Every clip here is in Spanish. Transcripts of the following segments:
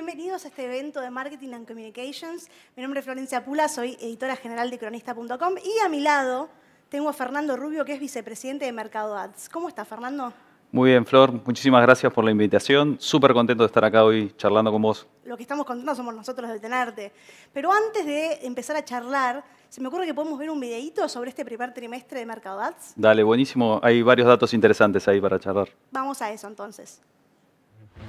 bienvenidos a este evento de Marketing and Communications. Mi nombre es Florencia Pula, soy editora general de cronista.com y a mi lado tengo a Fernando Rubio, que es vicepresidente de Mercado Ads. ¿Cómo está, Fernando? Muy bien, Flor. Muchísimas gracias por la invitación. Súper contento de estar acá hoy charlando con vos. Lo que estamos contentos somos nosotros de tenerte. Pero antes de empezar a charlar, se me ocurre que podemos ver un videíto sobre este primer trimestre de Mercado Ads. Dale, buenísimo. Hay varios datos interesantes ahí para charlar. Vamos a eso entonces.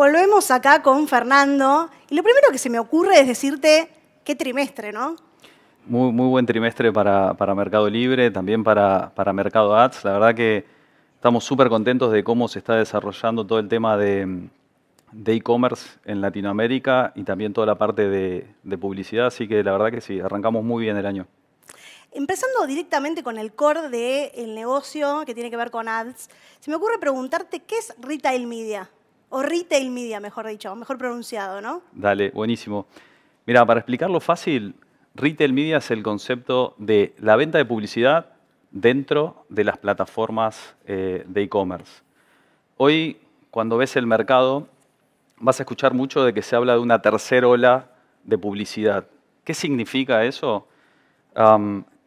Volvemos acá con Fernando. Y lo primero que se me ocurre es decirte qué trimestre, ¿no? Muy, muy buen trimestre para, para Mercado Libre, también para, Mercado Ads. La verdad que estamos súper contentos de cómo se está desarrollando todo el tema de e-commerce en Latinoamérica y también toda la parte de, publicidad. Así que la verdad que sí, arrancamos muy bien el año. Empezando directamente con el core del negocio que tiene que ver con ads, se me ocurre preguntarte qué es retail media o retail media, mejor dicho, mejor pronunciado, ¿no? Dale, buenísimo. Mira, para explicarlo fácil, retail media es el concepto de la venta de publicidad dentro de las plataformas eh, de e-commerce. Hoy, cuando ves el mercado, vas a escuchar mucho de que se habla de una tercera ola de publicidad. ¿Qué significa eso?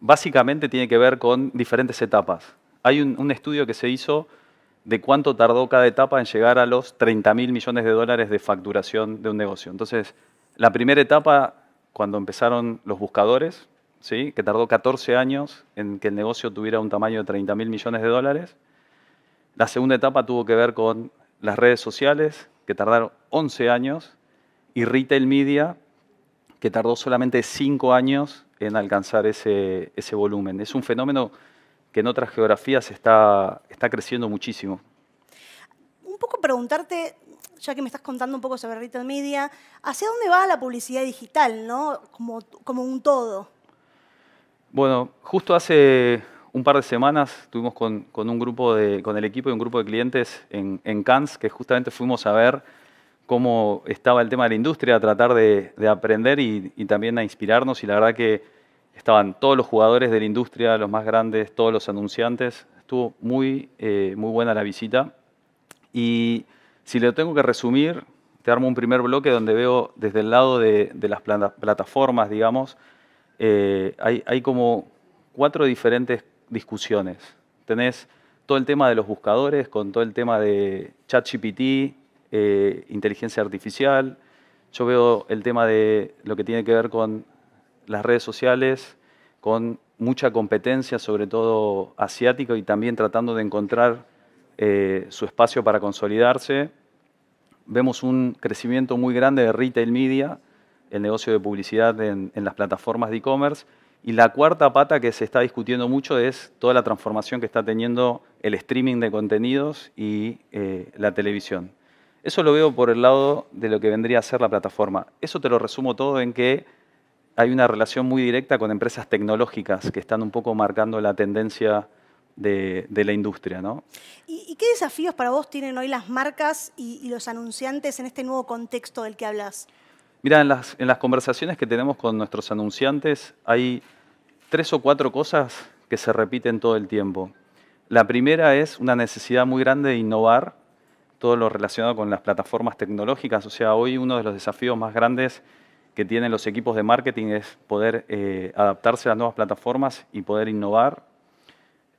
básicamente tiene que ver con diferentes etapas. Hay un, un estudio que se hizo de cuánto tardó cada etapa en llegar a los 30 mil millones de dólares de facturación de un negocio. Entonces, la primera etapa, cuando empezaron los buscadores, ¿sí? que tardó 14 años en que el negocio tuviera un tamaño de 30 mil millones de dólares. La segunda etapa tuvo que ver con las redes sociales, que tardaron 11 años, y retail media, que tardó solamente 5 años en alcanzar ese, ese volumen. Es un fenómeno que en otras geografías está, está creciendo muchísimo. Un poco preguntarte, ya que me estás contando un poco sobre Retail Media, ¿hacia dónde va la publicidad digital, no? Como, como un todo. Bueno, justo hace un par de semanas estuvimos con, un grupo de, con el equipo y un grupo de clientes en, en Cannes, que justamente fuimos a ver cómo estaba el tema de la industria, a tratar de, aprender y, también a inspirarnos. Y la verdad que Estaban todos los jugadores de la industria, los más grandes, todos los anunciantes. Estuvo muy, eh, muy buena la visita. Y si lo tengo que resumir, te armo un primer bloque donde veo desde el lado de, de las plataformas, digamos, eh, hay, como cuatro diferentes discusiones. Tenés todo el tema de los buscadores, con todo el tema de ChatGPT, eh, inteligencia artificial. Yo veo el tema de lo que tiene que ver con las redes sociales con mucha competencia, sobre todo asiática, y también tratando de encontrar eh, su espacio para consolidarse. Vemos un crecimiento muy grande de retail media, el negocio de publicidad en, las plataformas de e-commerce. Y la cuarta pata que se está discutiendo mucho es toda la transformación que está teniendo el streaming de contenidos y eh, la televisión. Eso lo veo por el lado de lo que vendría a ser la plataforma. Eso te lo resumo todo en que hay una relación muy directa con empresas tecnológicas que están un poco marcando la tendencia de, la industria. ¿no? ¿Y, qué desafíos para vos tienen hoy las marcas y, los anunciantes en este nuevo contexto del que hablas? Mira, las, en las conversaciones que tenemos con nuestros anunciantes hay tres o cuatro cosas que se repiten todo el tiempo. La primera es una necesidad muy grande de innovar todo lo relacionado con las plataformas tecnológicas. O sea, hoy uno de los desafíos más grandes que tienen los equipos de marketing es poder eh, adaptarse a las nuevas plataformas y poder innovar.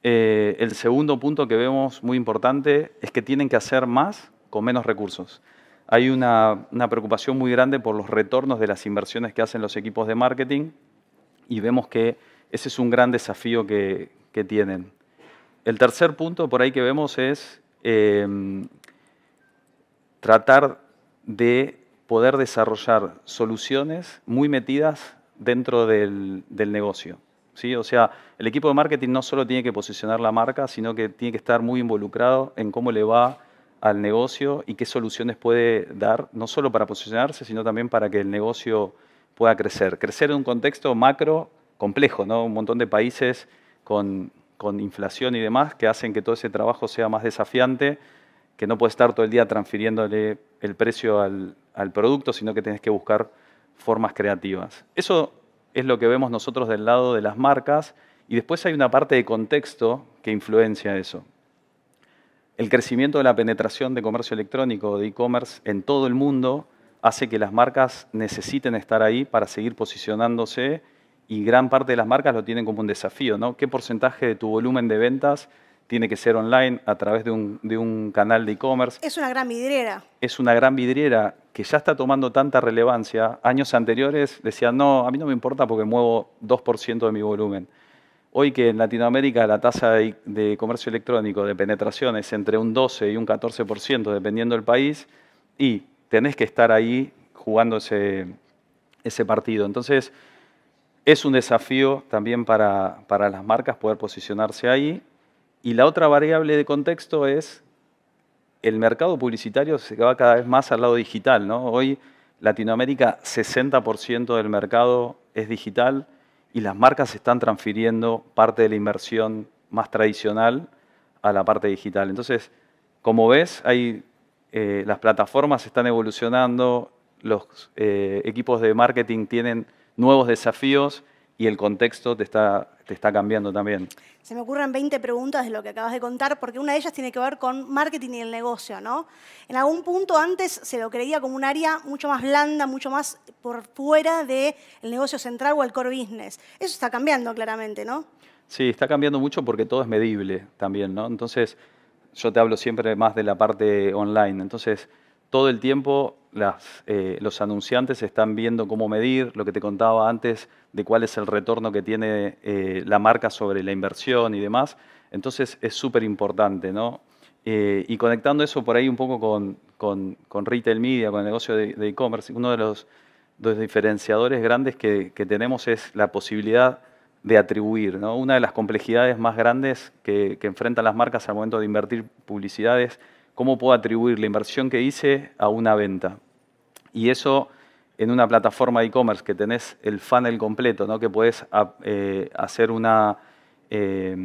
Eh, el segundo punto que vemos muy importante es que tienen que hacer más con menos recursos. Hay una, preocupación muy grande por los retornos de las inversiones que hacen los equipos de marketing y vemos que ese es un gran desafío que, tienen. El tercer punto por ahí que vemos es eh, tratar de poder desarrollar soluciones muy metidas dentro del, negocio. ¿sí? O sea, el equipo de marketing no solo tiene que posicionar la marca, sino que tiene que estar muy involucrado en cómo le va al negocio y qué soluciones puede dar, no solo para posicionarse, sino también para que el negocio pueda crecer. Crecer en un contexto macro complejo, Un montón de países con, con inflación y demás que hacen que todo ese trabajo sea más desafiante que no puedes estar todo el día transfiriéndole el precio al, producto, sino que tenés que buscar formas creativas. Eso es lo que vemos nosotros del lado de las marcas y después hay una parte de contexto que influencia eso. El crecimiento de la penetración de comercio electrónico, de e-commerce en todo el mundo, hace que las marcas necesiten estar ahí para seguir posicionándose y gran parte de las marcas lo tienen como un desafío, ¿Qué porcentaje de tu volumen de ventas tiene que ser online a través de un, canal de e-commerce. Es una gran vidriera. Es una gran vidriera que ya está tomando tanta relevancia. Años anteriores decían, no, a mí no me importa porque muevo 2% de mi volumen. Hoy que en Latinoamérica la tasa de, comercio electrónico de penetración es entre un 12 y un 14%, dependiendo del país, y tenés que estar ahí jugando ese, partido. Entonces, es un desafío también para las marcas poder posicionarse ahí y la otra variable de contexto es el mercado publicitario se va cada vez más al lado digital. ¿no? Hoy Latinoamérica, 60% del mercado es digital y las marcas están transfiriendo parte de la inversión más tradicional a la parte digital. Entonces, como ves, hay, eh, las plataformas están evolucionando, los eh, equipos de marketing tienen nuevos desafíos y el contexto te está, te está cambiando también. Se me ocurren 20 preguntas de lo que acabas de contar, porque una de ellas tiene que ver con marketing y el negocio, ¿no? En algún punto antes se lo creía como un área mucho más blanda, mucho más por fuera del el negocio central o el core business. Eso está cambiando claramente, ¿no? Sí, está cambiando mucho porque todo es medible también, ¿no? Entonces, yo te hablo siempre más de la parte online. Entonces, todo el tiempo eh, los anunciantes están viendo cómo medir, lo que te contaba antes, de cuál es el retorno que tiene eh, la marca sobre la inversión y demás. Entonces es súper importante, ¿no? Eh, y conectando eso por ahí un poco con, con, retail media, con el negocio de e-commerce, uno de los, dos diferenciadores grandes que, tenemos es la posibilidad de atribuir. Una de las complejidades más grandes que, enfrentan las marcas al momento de invertir publicidades ¿Cómo puedo atribuir la inversión que hice a una venta? Y eso en una plataforma de e-commerce que tenés el funnel completo, que podés ah, eh, hacer una eh,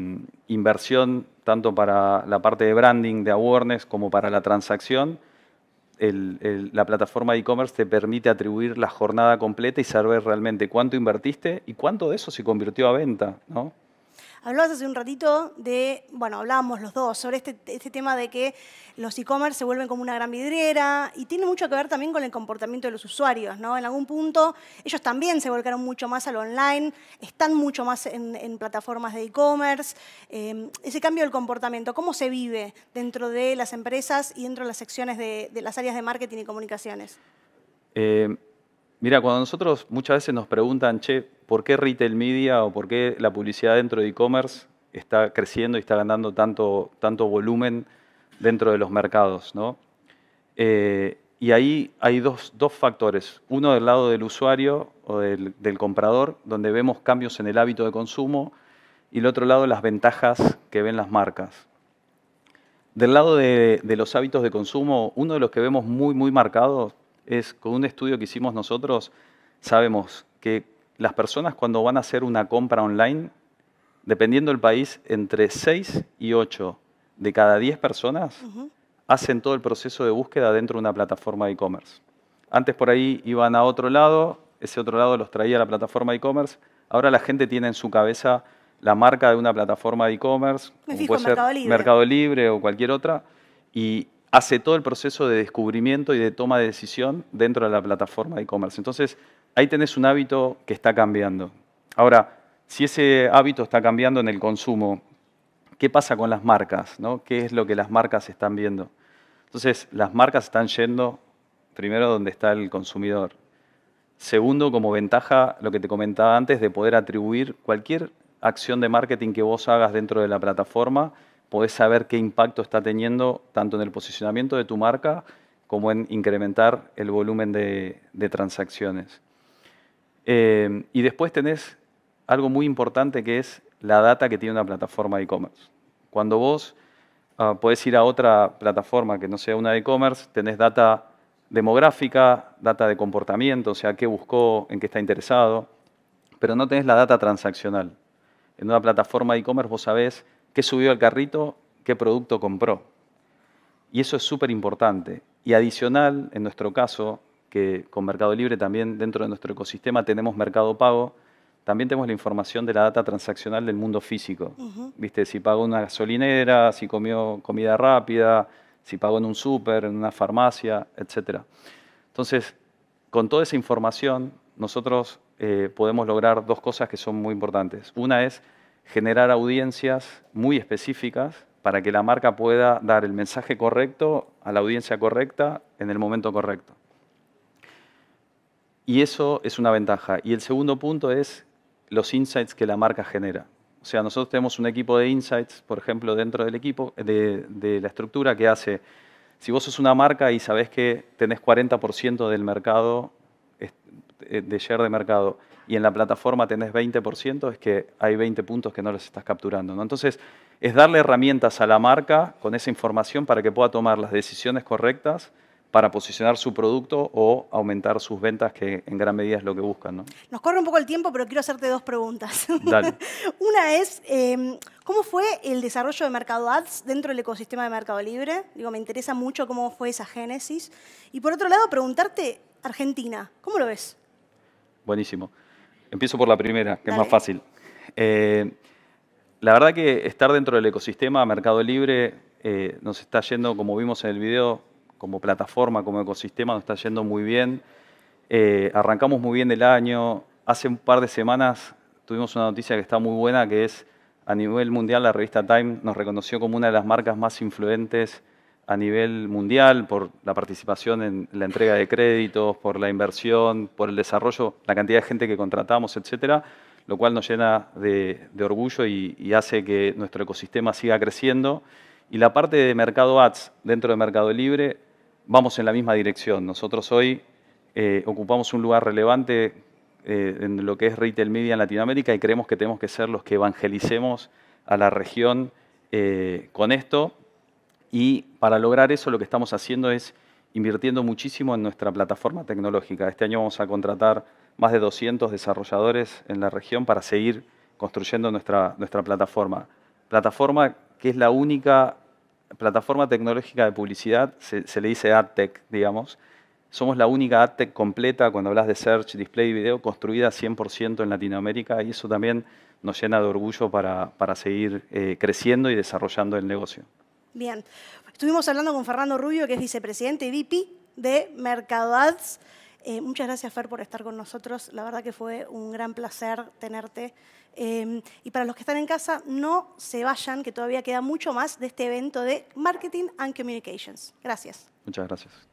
inversión tanto para la parte de branding, de awareness, como para la transacción. la plataforma de e-commerce te permite atribuir la jornada completa y saber realmente cuánto invertiste y cuánto de eso se convirtió a venta. ¿no? Hablabas hace un ratito de, bueno, hablábamos los dos sobre este, este, tema de que los e-commerce se vuelven como una gran vidriera y tiene mucho que ver también con el comportamiento de los usuarios, ¿no? En algún punto ellos también se volcaron mucho más al online, están mucho más en, plataformas de e-commerce. Eh, ese cambio del comportamiento, ¿cómo se vive dentro de las empresas y dentro de las secciones de, las áreas de marketing y comunicaciones? Eh, mira, cuando nosotros muchas veces nos preguntan, che, por qué retail media o por qué la publicidad dentro de e-commerce está creciendo y está ganando tanto, tanto volumen dentro de los mercados. Eh, y ahí hay dos, factores. Uno del lado del usuario o del, comprador, donde vemos cambios en el hábito de consumo, y el otro lado las ventajas que ven las marcas. Del lado de, los hábitos de consumo, uno de los que vemos muy, muy marcados es con un estudio que hicimos nosotros, sabemos que las personas cuando van a hacer una compra online, dependiendo del país, entre 6 y 8 de cada 10 personas hacen todo el proceso de búsqueda dentro de una plataforma de e-commerce. Antes por ahí iban a otro lado, ese otro lado los traía la plataforma de e-commerce. Ahora la gente tiene en su cabeza la marca de una plataforma de e-commerce, puede ser Mercado Libre. Mercado Libre o cualquier otra, y hace todo el proceso de descubrimiento y de toma de decisión dentro de la plataforma de e-commerce. Entonces, ahí tenés un hábito que está cambiando. Ahora, si ese hábito está cambiando en el consumo, ¿qué pasa con las marcas? ¿Qué es lo que las marcas están viendo? Entonces, las marcas están yendo, primero, donde está el consumidor. Segundo, como ventaja, lo que te comentaba antes, de poder atribuir cualquier acción de marketing que vos hagas dentro de la plataforma, podés saber qué impacto está teniendo tanto en el posicionamiento de tu marca como en incrementar el volumen de transacciones. Em, y después tenés algo muy importante que es la data que tiene una plataforma de e-commerce. Cuando vos ah, podés ir a otra plataforma que no sea una de e-commerce, tenés data demográfica, data de comportamiento, o sea, qué buscó, en qué está interesado, pero no tenés la data transaccional. En una plataforma de e-commerce vos sabés qué subió al carrito, qué producto compró. Y eso es súper importante. Y adicional, en nuestro caso, que con Mercado Libre también dentro de nuestro ecosistema tenemos Mercado Pago, también tenemos la información de la data transaccional del mundo físico. ¿Viste? Si pagó en una gasolinera, si comió comida rápida, si pagó en un súper, en una farmacia, etc. Entonces, con toda esa información, nosotros eh, podemos lograr dos cosas que son muy importantes. Una es generar audiencias muy específicas para que la marca pueda dar el mensaje correcto a la audiencia correcta en el momento correcto. Y eso es una ventaja. Y el segundo punto es los insights que la marca genera. O sea, nosotros tenemos un equipo de insights, por ejemplo, dentro del equipo, de, la estructura que hace, si vos sos una marca y sabés que tenés 40% del mercado, eh, de share de mercado, y en la plataforma tenés 20%, es que hay 20 puntos que no los estás capturando. ¿no? Entonces, es darle herramientas a la marca con esa información para que pueda tomar las decisiones correctas para posicionar su producto o aumentar sus ventas, que en gran medida es lo que buscan. ¿no? Nos corre un poco el tiempo, pero quiero hacerte dos preguntas. Dale. Una es, em, ¿cómo fue el desarrollo de Mercado Ads dentro del ecosistema de Mercado Libre? Digo, me interesa mucho cómo fue esa génesis. Y por otro lado, preguntarte, Argentina, ¿cómo lo ves? Buenísimo. Empiezo por la primera, que es más fácil. Eh, la verdad que estar dentro del ecosistema Mercado Libre eh, nos está yendo, como vimos en el video, como plataforma, como ecosistema, nos está yendo muy bien. Eh, arrancamos muy bien el año. Hace un par de semanas tuvimos una noticia que está muy buena, que es a nivel mundial la revista Time nos reconoció como una de las marcas más influentes a nivel mundial por la participación en la entrega de créditos, por la inversión, por el desarrollo, la cantidad de gente que contratamos, etcétera, lo cual nos llena de, orgullo y, y hace que nuestro ecosistema siga creciendo. Y la parte de mercado ads dentro de Mercado Libre vamos en la misma dirección. Nosotros hoy eh, ocupamos un lugar relevante eh, en lo que es retail media en Latinoamérica y creemos que tenemos que ser los que evangelicemos a la región eh, con esto. Y para lograr eso lo que estamos haciendo es invirtiendo muchísimo en nuestra plataforma tecnológica. Este año vamos a contratar más de 200 desarrolladores en la región para seguir construyendo nuestra, nuestra plataforma. Plataforma que es la única plataforma tecnológica de publicidad, se, le dice AdTech, digamos. Somos la única AdTech completa, cuando hablas de search, display y video, construida 100% en Latinoamérica y eso también nos llena de orgullo para, para seguir eh, creciendo y desarrollando el negocio. Bien. Estuvimos hablando con Fernando Rubio, que es vicepresidente y VP de Mercado Ads. Eh, muchas gracias, Fer, por estar con nosotros. La verdad que fue un gran placer tenerte. Em, y para los que están en casa, no se vayan, que todavía queda mucho más de este evento de Marketing and Communications. Gracias. Muchas gracias.